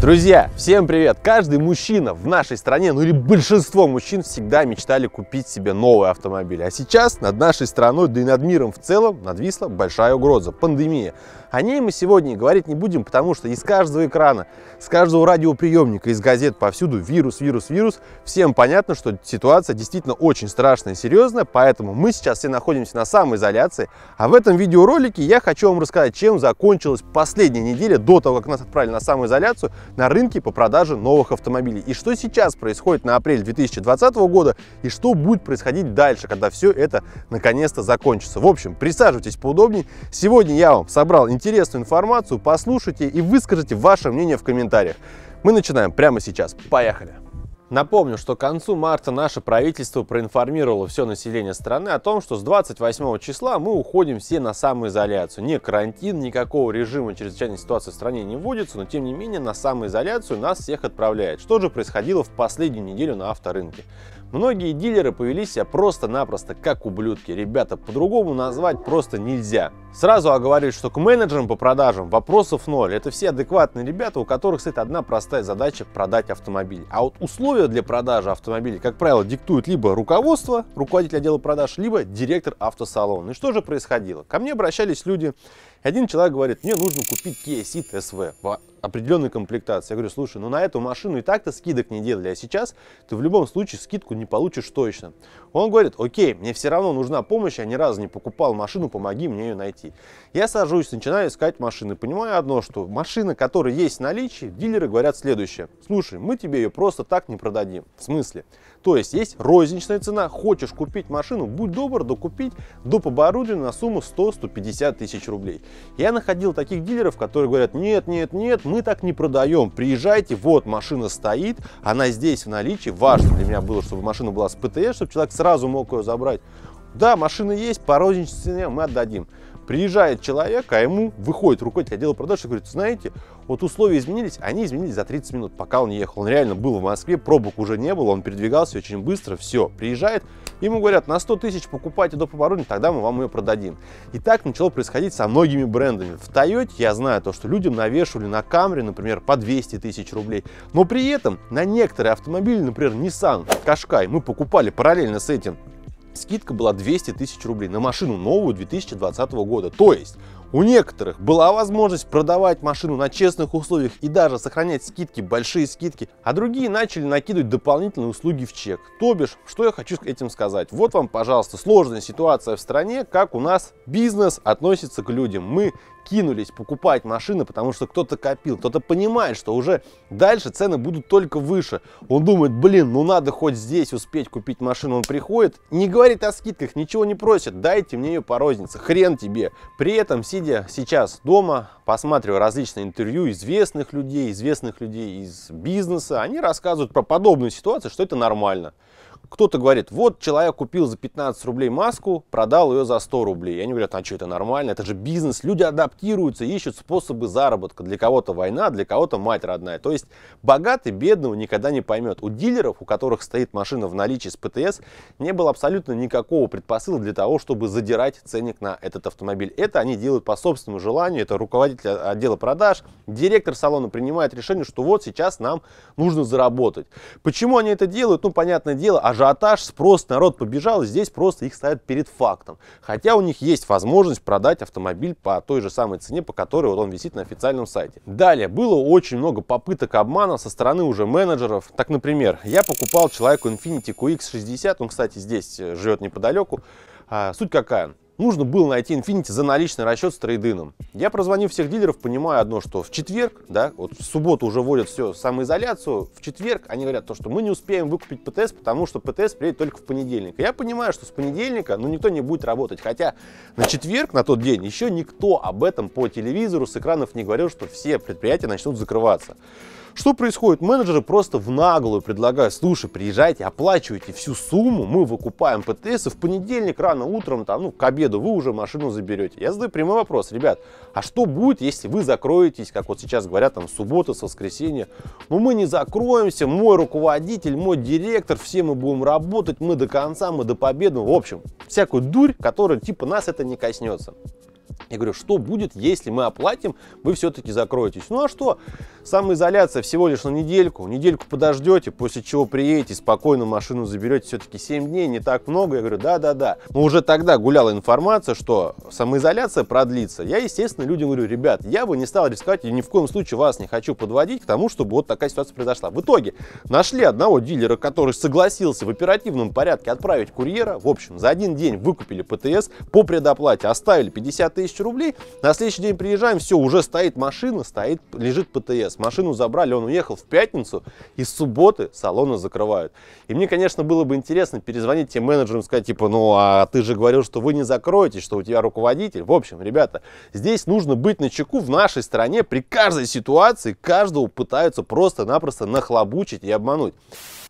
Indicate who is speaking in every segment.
Speaker 1: Друзья, всем привет! Каждый мужчина в нашей стране, ну или большинство мужчин всегда мечтали купить себе новый автомобиль. А сейчас над нашей страной, да и над миром в целом, надвисла большая угроза – пандемия. О ней мы сегодня говорить не будем, потому что из каждого экрана, с каждого радиоприемника, из газет повсюду вирус, вирус, вирус. Всем понятно, что ситуация действительно очень страшная и серьезная, поэтому мы сейчас все находимся на самоизоляции. А в этом видеоролике я хочу вам рассказать, чем закончилась последняя неделя до того, как нас отправили на самоизоляцию – на рынке по продаже новых автомобилей. И что сейчас происходит на апрель 2020 года и что будет происходить дальше, когда все это наконец-то закончится. В общем, присаживайтесь поудобнее. Сегодня я вам собрал интересную информацию, послушайте и выскажите ваше мнение в комментариях. Мы начинаем прямо сейчас. Поехали! Напомню, что к концу марта наше правительство проинформировало все население страны о том, что с 28 числа мы уходим все на самоизоляцию. Не карантин, никакого режима чрезвычайной ситуации в стране не вводится, но тем не менее на самоизоляцию нас всех отправляет. Что же происходило в последнюю неделю на авторынке? Многие дилеры повели себя просто-напросто как ублюдки. Ребята, по-другому назвать просто нельзя. Сразу оговорюсь, что к менеджерам по продажам вопросов ноль. Это все адекватные ребята, у которых стоит одна простая задача – продать автомобиль. А вот условия для продажи автомобиля, как правило, диктуют либо руководство, руководитель отдела продаж, либо директор автосалона. И что же происходило? Ко мне обращались люди. Один человек говорит, мне нужно купить Kia Ceed SV определенной комплектации. Я говорю, слушай, ну на эту машину и так-то скидок не делали, а сейчас ты в любом случае скидку не получишь точно. Он говорит, окей, мне все равно нужна помощь, я ни разу не покупал машину, помоги мне ее найти. Я сажусь, начинаю искать машины, понимаю одно, что машина, которая есть в наличии, дилеры говорят следующее. Слушай, мы тебе ее просто так не продадим. В смысле? То есть есть розничная цена, хочешь купить машину, будь добр докупить доп. оборудование на сумму 100-150 тысяч рублей. Я находил таких дилеров, которые говорят, нет, нет, нет, мы так не продаем. Приезжайте, вот машина стоит, она здесь в наличии. Важно для меня было, чтобы машина была с ПТС, чтобы человек сразу мог ее забрать. Да, машина есть, по розничной цене мы отдадим. Приезжает человек, а ему выходит руководитель отдела продаж и говорит, знаете, вот условия изменились, а они изменились за 30 минут, пока он не ехал. Он реально был в Москве, пробок уже не было, он передвигался очень быстро, все, приезжает, ему говорят, на 100 тысяч покупайте доп. оборудование, тогда мы вам ее продадим. И так начало происходить со многими брендами. В Toyota я знаю то, что людям навешивали на Camry, например, по 200 тысяч рублей, но при этом на некоторые автомобили, например, Nissan, Qashqai, мы покупали параллельно с этим скидка была 200 тысяч рублей на машину новую 2020 года. То есть у некоторых была возможность продавать машину на честных условиях и даже сохранять скидки, большие скидки, а другие начали накидывать дополнительные услуги в чек. То бишь, что я хочу этим сказать? Вот вам, пожалуйста, сложная ситуация в стране, как у нас бизнес относится к людям. Мы кинулись покупать машины, потому что кто-то копил, кто-то понимает, что уже дальше цены будут только выше. Он думает, блин, ну надо хоть здесь успеть купить машину. Он приходит, не говорит о скидках, ничего не просит, дайте мне ее по рознице, хрен тебе. При этом все сидя сейчас дома, посматриваю различные интервью известных людей, известных людей из бизнеса, они рассказывают про подобную ситуацию, что это нормально, кто-то говорит, вот человек купил за 15 рублей маску, продал ее за 100 рублей. И они говорят, а что это нормально, это же бизнес, люди адаптируются, ищут способы заработка. Для кого-то война, для кого-то мать родная. То есть богатый бедного никогда не поймет. У дилеров, у которых стоит машина в наличии с ПТС, не было абсолютно никакого предпосыла для того, чтобы задирать ценник на этот автомобиль. Это они делают по собственному желанию, это руководитель отдела продаж, директор салона принимает решение, что вот сейчас нам нужно заработать. Почему они это делают? Ну, понятное дело, а ажиотаж, спрос, народ побежал, и здесь просто их ставят перед фактом. Хотя у них есть возможность продать автомобиль по той же самой цене, по которой вот он висит на официальном сайте. Далее, было очень много попыток обмана со стороны уже менеджеров. Так, например, я покупал человеку Infiniti QX60, он, кстати, здесь э, живет неподалеку. А, суть какая? нужно было найти Infinity за наличный расчет с трейдином. Я прозвонил всех дилеров, понимаю одно, что в четверг, да, вот в субботу уже вводят все самоизоляцию, в четверг они говорят то, что мы не успеем выкупить ПТС, потому что ПТС приедет только в понедельник. Я понимаю, что с понедельника, ну, никто не будет работать, хотя на четверг, на тот день, еще никто об этом по телевизору с экранов не говорил, что все предприятия начнут закрываться. Что происходит? Менеджеры просто в наглую предлагают, слушай, приезжайте, оплачивайте всю сумму, мы выкупаем ПТС, и в понедельник рано утром, там, ну, к обеду вы уже машину заберете. Я задаю прямой вопрос, ребят, а что будет, если вы закроетесь, как вот сейчас говорят, там, суббота, с воскресенье? Ну, мы не закроемся, мой руководитель, мой директор, все мы будем работать, мы до конца, мы до победы. В общем, всякую дурь, которая типа нас это не коснется. Я говорю, что будет, если мы оплатим, вы все-таки закроетесь. Ну а что? Самоизоляция всего лишь на недельку. Недельку подождете, после чего приедете, спокойно машину заберете. Все-таки 7 дней, не так много. Я говорю, да-да-да. Но уже тогда гуляла информация, что самоизоляция продлится. Я, естественно, людям говорю, ребят, я бы не стал рисковать и ни в коем случае вас не хочу подводить к тому, чтобы вот такая ситуация произошла. В итоге нашли одного дилера, который согласился в оперативном порядке отправить курьера. В общем, за один день выкупили ПТС по предоплате, оставили 50 тысяч тысяч рублей. На следующий день приезжаем, все, уже стоит машина, стоит, лежит ПТС. Машину забрали, он уехал в пятницу, и с субботы салоны закрывают. И мне, конечно, было бы интересно перезвонить тем менеджерам, сказать, типа, ну, а ты же говорил, что вы не закроетесь что у тебя руководитель. В общем, ребята, здесь нужно быть на чеку. В нашей стране при каждой ситуации каждого пытаются просто-напросто нахлобучить и обмануть.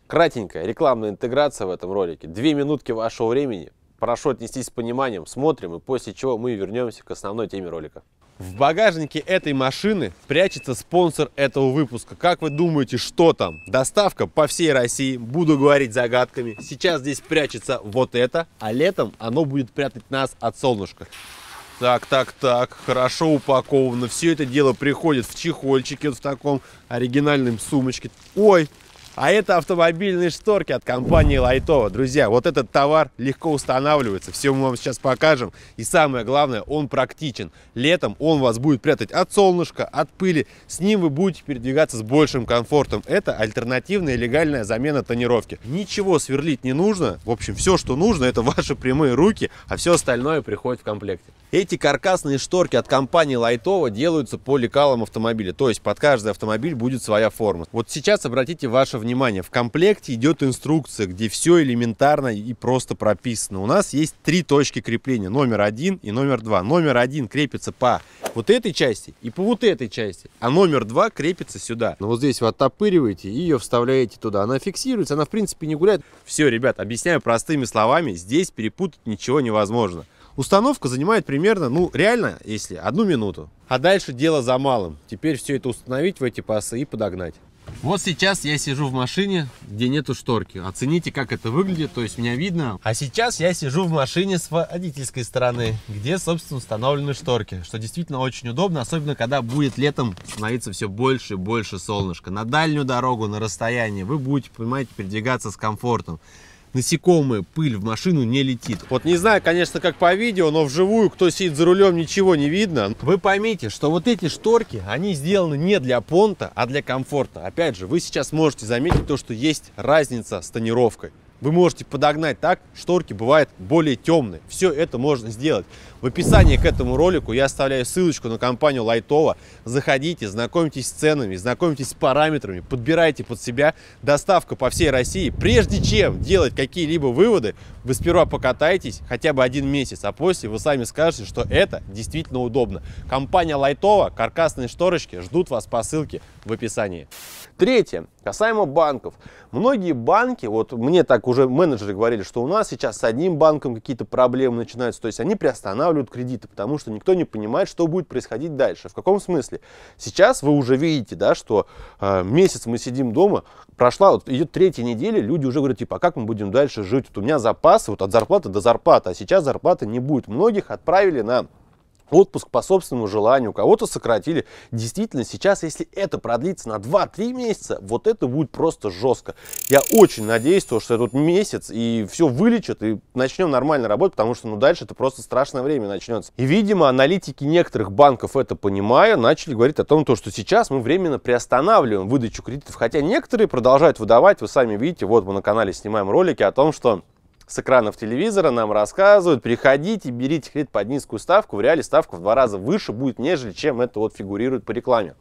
Speaker 1: Кратенькая рекламная интеграция в этом ролике. Две минутки вашего времени. Прошу отнестись с пониманием, смотрим, и после чего мы вернемся к основной теме ролика. В багажнике этой машины прячется спонсор этого выпуска. Как вы думаете, что там? Доставка по всей России, буду говорить загадками. Сейчас здесь прячется вот это, а летом оно будет прятать нас от солнышка. Так, так, так, хорошо упаковано. Все это дело приходит в чехольчике вот в таком оригинальном сумочке. Ой, а это автомобильные шторки от компании Лайтова. Друзья, вот этот товар легко устанавливается. Все мы вам сейчас покажем. И самое главное, он практичен. Летом он вас будет прятать от солнышка, от пыли. С ним вы будете передвигаться с большим комфортом. Это альтернативная легальная замена тонировки. Ничего сверлить не нужно. В общем, все, что нужно, это ваши прямые руки, а все остальное приходит в комплекте. Эти каркасные шторки от компании Лайтова делаются по лекалам автомобиля. То есть под каждый автомобиль будет своя форма. Вот сейчас обратите ваше внимание внимание, в комплекте идет инструкция, где все элементарно и просто прописано. У нас есть три точки крепления, номер один и номер два. Номер один крепится по вот этой части и по вот этой части, а номер два крепится сюда. Но ну, вот здесь вы оттопыриваете и ее вставляете туда. Она фиксируется, она в принципе не гуляет. Все, ребят, объясняю простыми словами, здесь перепутать ничего невозможно. Установка занимает примерно, ну реально, если одну минуту. А дальше дело за малым. Теперь все это установить в эти пасы и подогнать. Вот сейчас я сижу в машине, где нету шторки. Оцените, как это выглядит, то есть меня видно. А сейчас я сижу в машине с водительской стороны, где, собственно, установлены шторки, что действительно очень удобно, особенно когда будет летом становиться все больше и больше солнышка На дальнюю дорогу, на расстояние вы будете, понимаете, передвигаться с комфортом насекомые, пыль в машину не летит. Вот не знаю, конечно, как по видео, но вживую, кто сидит за рулем, ничего не видно. Вы поймите, что вот эти шторки, они сделаны не для понта, а для комфорта. Опять же, вы сейчас можете заметить то, что есть разница с тонировкой. Вы можете подогнать так, шторки бывают более темные. Все это можно сделать. В описании к этому ролику я оставляю ссылочку на компанию Лайтова. Заходите, знакомьтесь с ценами, знакомьтесь с параметрами, подбирайте под себя доставка по всей России. Прежде чем делать какие-либо выводы, вы сперва покатаетесь хотя бы один месяц, а после вы сами скажете, что это действительно удобно. Компания Лайтова, каркасные шторочки ждут вас по ссылке в описании. Третье, касаемо банков. Многие банки, вот мне так уже менеджеры говорили, что у нас сейчас с одним банком какие-то проблемы начинаются, то есть они приостанавливают кредиты, потому что никто не понимает, что будет происходить дальше. В каком смысле? Сейчас вы уже видите, да, что э, месяц мы сидим дома, прошла, вот идет третья неделя, люди уже говорят, типа, а как мы будем дальше жить? Вот у меня запасы вот от зарплаты до зарплаты, а сейчас зарплаты не будет. Многих отправили на отпуск по собственному желанию, у кого-то сократили. Действительно, сейчас, если это продлится на 2-3 месяца, вот это будет просто жестко. Я очень надеюсь, что этот месяц и все вылечат, и начнем нормально работать, потому что ну, дальше это просто страшное время начнется. И, видимо, аналитики некоторых банков это понимая, начали говорить о том, что сейчас мы временно приостанавливаем выдачу кредитов, хотя некоторые продолжают выдавать, вы сами видите, вот мы на канале снимаем ролики о том, что с экранов телевизора нам рассказывают, приходите, берите кредит под низкую ставку, в реале ставка в два раза выше будет, нежели чем это вот фигурирует по рекламе.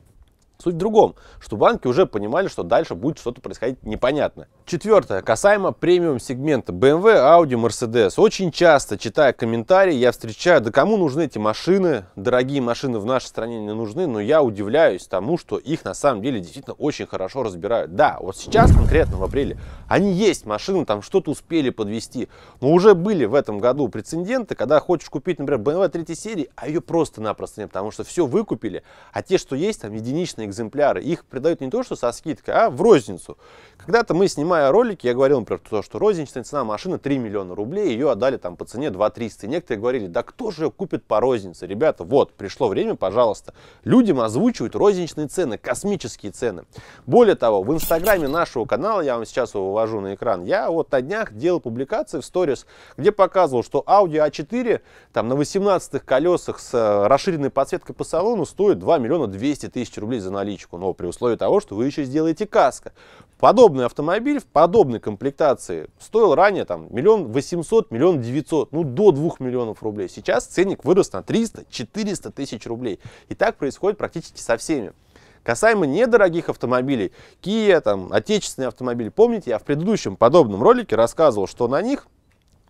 Speaker 1: Суть в другом, что банки уже понимали, что дальше будет что-то происходить непонятно. Четвертое. Касаемо премиум сегмента BMW, Audi, Mercedes. Очень часто, читая комментарии, я встречаю, да кому нужны эти машины? Дорогие машины в нашей стране не нужны, но я удивляюсь тому, что их на самом деле действительно очень хорошо разбирают. Да, вот сейчас конкретно в апреле они есть, машины там что-то успели подвести, но уже были в этом году прецеденты, когда хочешь купить, например, BMW 3 серии, а ее просто-напросто нет, потому что все выкупили, а те, что есть, там единичные экземпляры. Их придают не то, что со скидкой, а в розницу. Когда-то мы, снимая ролики, я говорил, например, то, что розничная цена машины 3 миллиона рублей, ее отдали там по цене 2 300. И некоторые говорили, да кто же ее купит по рознице? Ребята, вот, пришло время, пожалуйста. Людям озвучивают розничные цены, космические цены. Более того, в инстаграме нашего канала, я вам сейчас его вывожу на экран, я вот на днях делал публикации в сторис, где показывал, что Audi A4 а там на 18 колесах с э, расширенной подсветкой по салону стоит 2 миллиона 200 тысяч рублей за наличку, но при условии того, что вы еще сделаете каско. Подобный автомобиль в подобной комплектации стоил ранее там миллион восемьсот, миллион девятьсот, ну до двух миллионов рублей. Сейчас ценник вырос на 300-400 тысяч рублей. И так происходит практически со всеми. Касаемо недорогих автомобилей, Kia, там, отечественные автомобили, помните, я в предыдущем подобном ролике рассказывал, что на них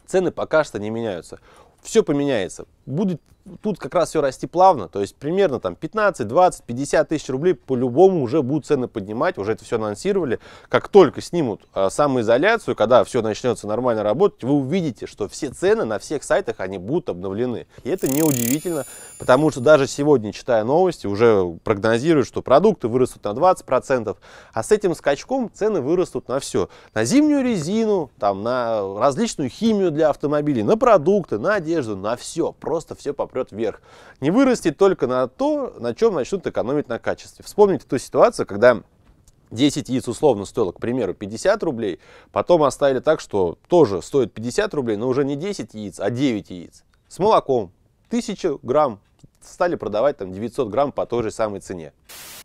Speaker 1: цены пока что не меняются. Все поменяется будет тут как раз все расти плавно, то есть примерно там 15, 20, 50 тысяч рублей по-любому уже будут цены поднимать, уже это все анонсировали. Как только снимут э, самоизоляцию, когда все начнется нормально работать, вы увидите, что все цены на всех сайтах, они будут обновлены. И это неудивительно, потому что даже сегодня, читая новости, уже прогнозируют, что продукты вырастут на 20%, а с этим скачком цены вырастут на все. На зимнюю резину, там, на различную химию для автомобилей, на продукты, на одежду, на все. Просто просто все попрет вверх. Не вырастет только на то, на чем начнут экономить на качестве. Вспомните ту ситуацию, когда 10 яиц условно стоило, к примеру, 50 рублей, потом оставили так, что тоже стоит 50 рублей, но уже не 10 яиц, а 9 яиц. С молоком, 1000 грамм стали продавать там 900 грамм по той же самой цене.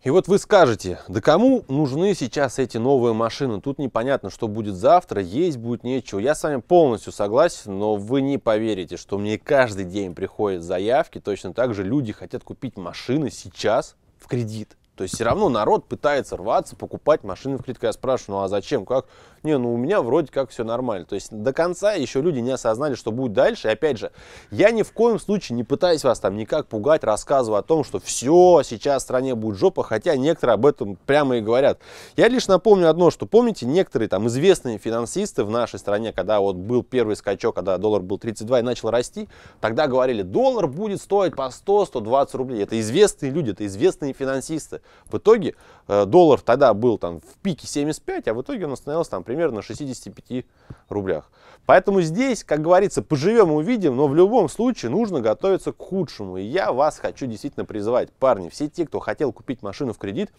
Speaker 1: И вот вы скажете, да кому нужны сейчас эти новые машины? Тут непонятно, что будет завтра, есть будет нечего. Я с вами полностью согласен, но вы не поверите, что мне каждый день приходят заявки. Точно так же люди хотят купить машины сейчас в кредит. То есть все равно народ пытается рваться, покупать машины в кредит. Я спрашиваю, ну а зачем, как? Не, ну у меня вроде как все нормально. То есть до конца еще люди не осознали, что будет дальше. И опять же, я ни в коем случае не пытаюсь вас там никак пугать, рассказываю о том, что все, сейчас в стране будет жопа, хотя некоторые об этом прямо и говорят. Я лишь напомню одно, что помните, некоторые там известные финансисты в нашей стране, когда вот был первый скачок, когда доллар был 32 и начал расти, тогда говорили, доллар будет стоить по 100-120 рублей. Это известные люди, это известные финансисты. В итоге э, доллар тогда был там в пике 75, а в итоге он остановился там примерно на 65 рублях. Поэтому здесь, как говорится, поживем увидим, но в любом случае нужно готовиться к худшему. И я вас хочу действительно призывать, парни, все те, кто хотел купить машину в кредит,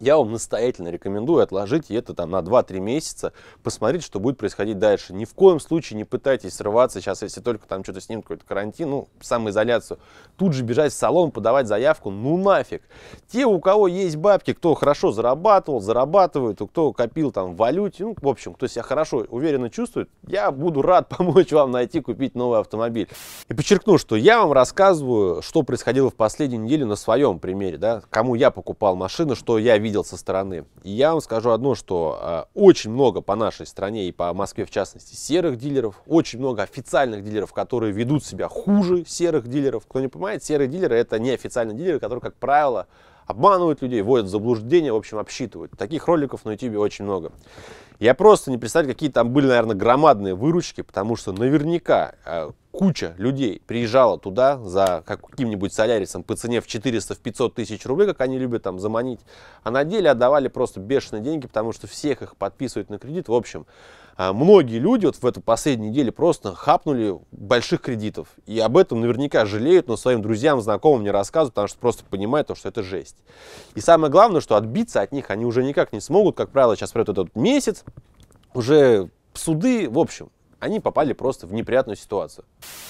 Speaker 1: я вам настоятельно рекомендую отложить это там на 2-3 месяца, посмотреть, что будет происходить дальше. Ни в коем случае не пытайтесь срываться сейчас, если только там что-то снимут, какой-то карантин, ну, самоизоляцию. Тут же бежать в салон, подавать заявку, ну нафиг. Те, у кого есть бабки, кто хорошо зарабатывал, зарабатывают, кто копил там в валюте, ну, в общем, кто себя хорошо, уверенно чувствует, я буду рад помочь вам найти, купить новый автомобиль. И подчеркну, что я вам рассказываю, что происходило в последнюю неделю на своем примере, да, кому я покупал машину, что я видел видел со стороны. И я вам скажу одно, что э, очень много по нашей стране и по Москве в частности серых дилеров, очень много официальных дилеров, которые ведут себя хуже серых дилеров. Кто не понимает, серые дилеры это неофициальные дилеры, которые, как правило, обманывают людей, вводят в заблуждение, в общем, обсчитывают. Таких роликов на YouTube очень много. Я просто не представляю, какие там были, наверное, громадные выручки, потому что наверняка э, куча людей приезжала туда за каким-нибудь солярисом по цене в 400-500 в тысяч рублей, как они любят там заманить, а на деле отдавали просто бешеные деньги, потому что всех их подписывают на кредит. В общем, а, многие люди вот в эту последнюю неделю просто хапнули больших кредитов. И об этом наверняка жалеют, но своим друзьям, знакомым не рассказывают, потому что просто понимают, что это жесть. И самое главное, что отбиться от них они уже никак не смогут. Как правило, сейчас пройдет этот месяц, уже суды, в общем, они попали просто в неприятную ситуацию.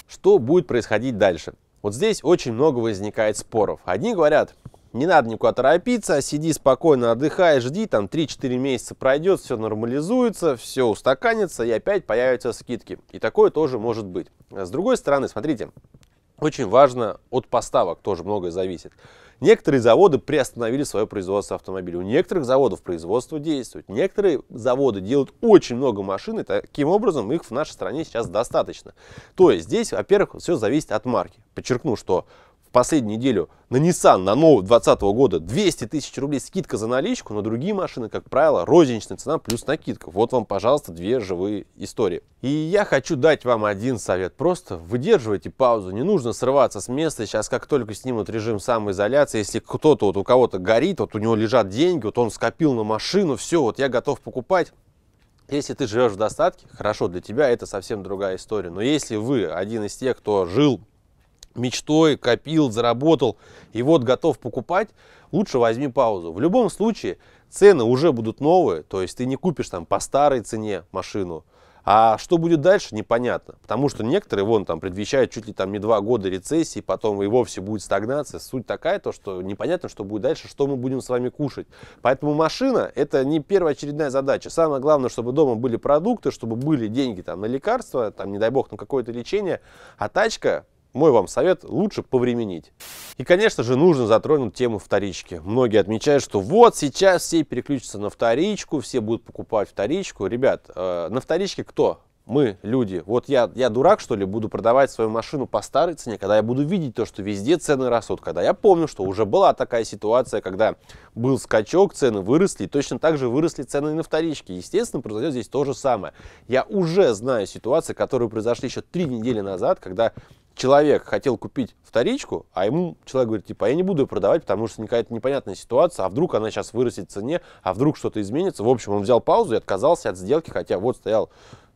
Speaker 1: Что будет происходить дальше? Вот здесь очень много возникает споров. Одни говорят, не надо никуда торопиться, сиди спокойно, отдыхай, жди, там 3-4 месяца пройдет, все нормализуется, все устаканится и опять появятся скидки. И такое тоже может быть. С другой стороны, смотрите, очень важно от поставок тоже многое зависит. Некоторые заводы приостановили свое производство автомобилей. У некоторых заводов производство действует. Некоторые заводы делают очень много машин, и таким образом их в нашей стране сейчас достаточно. То есть здесь, во-первых, все зависит от марки. Подчеркну, что последнюю неделю на Nissan, на новую 2020 года 200 тысяч рублей скидка за наличку, но другие машины, как правило, розничная цена плюс накидка. Вот вам, пожалуйста, две живые истории. И я хочу дать вам один совет. Просто выдерживайте паузу, не нужно срываться с места. Сейчас, как только снимут режим самоизоляции, если кто-то, вот у кого-то горит, вот у него лежат деньги, вот он скопил на машину, все, вот я готов покупать, если ты живешь в достатке, хорошо, для тебя это совсем другая история. Но если вы один из тех, кто жил мечтой, копил, заработал и вот готов покупать, лучше возьми паузу. В любом случае цены уже будут новые, то есть ты не купишь там по старой цене машину, а что будет дальше, непонятно. Потому что некоторые, вон, там, предвещают чуть ли там не два года рецессии, потом и вовсе будет стагнация. Суть такая, то, что непонятно, что будет дальше, что мы будем с вами кушать. Поэтому машина – это не первоочередная задача. Самое главное, чтобы дома были продукты, чтобы были деньги там на лекарства, там, не дай бог, на какое-то лечение. А тачка мой вам совет – лучше повременить. И, конечно же, нужно затронуть тему вторички. Многие отмечают, что вот сейчас все переключатся на вторичку, все будут покупать вторичку. Ребят, э, на вторичке кто? Мы, люди. Вот я, я дурак, что ли, буду продавать свою машину по старой цене, когда я буду видеть то, что везде цены растут. Когда я помню, что уже была такая ситуация, когда был скачок, цены выросли, и точно так же выросли цены и на вторичке. Естественно, произойдет здесь то же самое. Я уже знаю ситуации, которые произошли еще три недели назад, когда человек хотел купить вторичку, а ему человек говорит, типа, я не буду ее продавать, потому что какая-то непонятная ситуация, а вдруг она сейчас вырастет в цене, а вдруг что-то изменится. В общем, он взял паузу и отказался от сделки, хотя вот стоял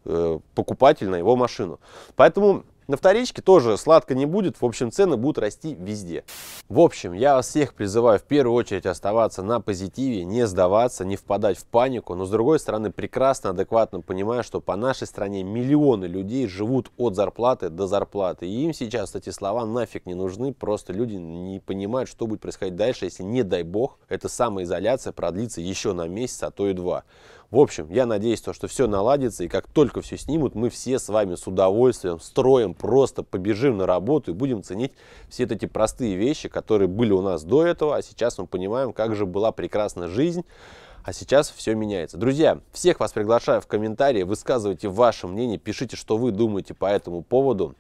Speaker 1: э, покупатель на его машину. Поэтому на вторичке тоже сладко не будет, в общем цены будут расти везде. В общем, я вас всех призываю в первую очередь оставаться на позитиве, не сдаваться, не впадать в панику, но с другой стороны прекрасно, адекватно понимаю, что по нашей стране миллионы людей живут от зарплаты до зарплаты, и им сейчас эти слова нафиг не нужны, просто люди не понимают, что будет происходить дальше, если не дай бог, эта самоизоляция продлится еще на месяц, а то и два. В общем, я надеюсь, что все наладится, и как только все снимут, мы все с вами с удовольствием, строим просто побежим на работу и будем ценить все эти простые вещи, которые были у нас до этого, а сейчас мы понимаем, как же была прекрасна жизнь, а сейчас все меняется. Друзья, всех вас приглашаю в комментарии, высказывайте ваше мнение, пишите, что вы думаете по этому поводу.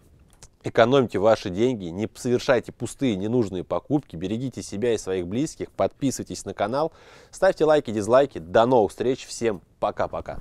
Speaker 1: Экономьте ваши деньги, не совершайте пустые, ненужные покупки, берегите себя и своих близких, подписывайтесь на канал, ставьте лайки, дизлайки. До новых встреч, всем пока-пока.